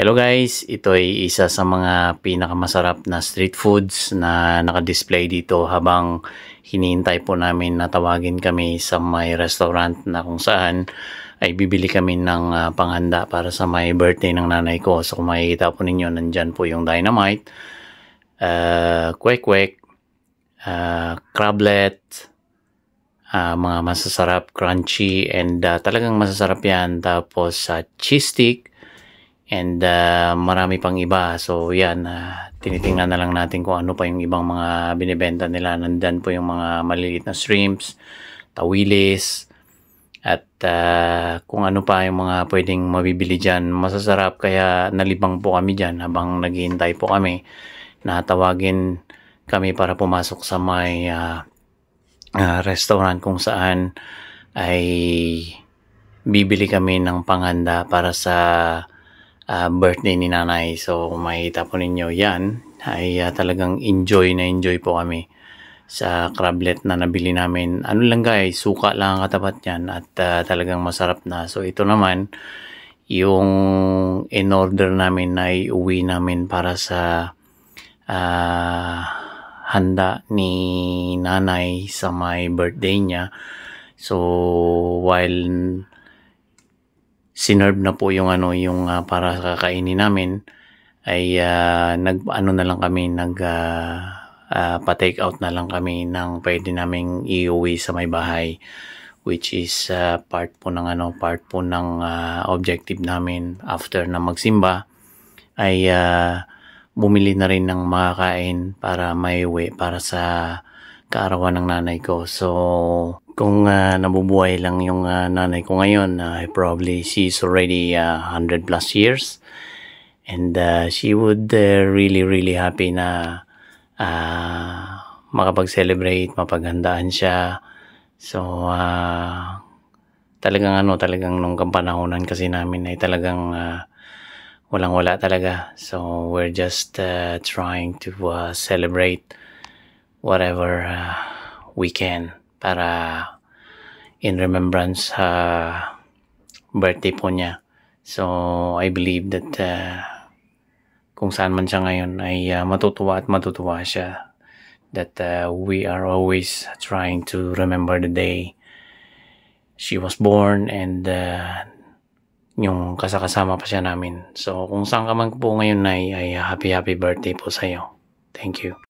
Hello guys, ito ay isa sa mga pinakamasarap na street foods na nakadisplay dito habang hinihintay po namin na tawagin kami sa may restaurant na kung saan ay bibili kami ng uh, panghanda para sa may birthday ng nanay ko. So kung makikita po ninyo, nandyan po yung dynamite, uh, kwek-kwek, uh, crablet, uh, mga masasarap, crunchy, and uh, talagang masasarap yan. Tapos sa uh, cheese stick, and uh, marami pang iba. So yan, uh, tinitingnan na lang natin kung ano pa yung ibang mga binibenta nila. Nandyan po yung mga maliliit na shrimps, tawilis, at uh, kung ano pa yung mga pwedeng mabibili dyan. Masasarap kaya nalibang po kami dyan habang naghihintay po kami na tawagin kami para pumasok sa may uh, uh, restaurant kung saan ay bibili kami ng panghanda para sa uh, birthday ni nanay. So kung makikita po ninyo yan ay uh, talagang enjoy na enjoy po kami sa crablet na nabili namin. Ano lang guys, suka lang ang katapat yan at uh, talagang masarap na. So ito naman, yung in-order namin na iuwi namin para sa uh, handa ni nanay sa may birthday niya. So while sinerve na po yung ano yung uh, para kakainin namin ay uh, nag ano na lang kami nag uh, ah, uh, pa take out na lang kami ng pwede naming iuwi sa may bahay which is uh, part po ng ano part po ng uh, objective namin after na magsimba ay uh, bumili na rin ng makakain para maiuwi para sa kaarawan ng nanay ko. So, kung uh, nabubuhay lang yung uh, nanay ko ngayon, uh, probably she's already uh, 100 plus years. And uh, she would uh, really, really happy na uh, makapag-celebrate, mapaghandaan siya. So, uh, talagang ano, talagang nung kampanahonan kasi namin ay talagang uh, walang-wala talaga. So, we're just uh, trying to uh, celebrate whatever uh, we can para in remembrance sa uh, birthday po niya. So, I believe that uh, kung saan man siya ngayon ay uh, matutuwa at matutuwa siya that uh, we are always trying to remember the day she was born and uh, yung kasakasama pa siya namin. So, kung saan ka man po ngayon ay, ay happy happy birthday po sa iyo. Thank you.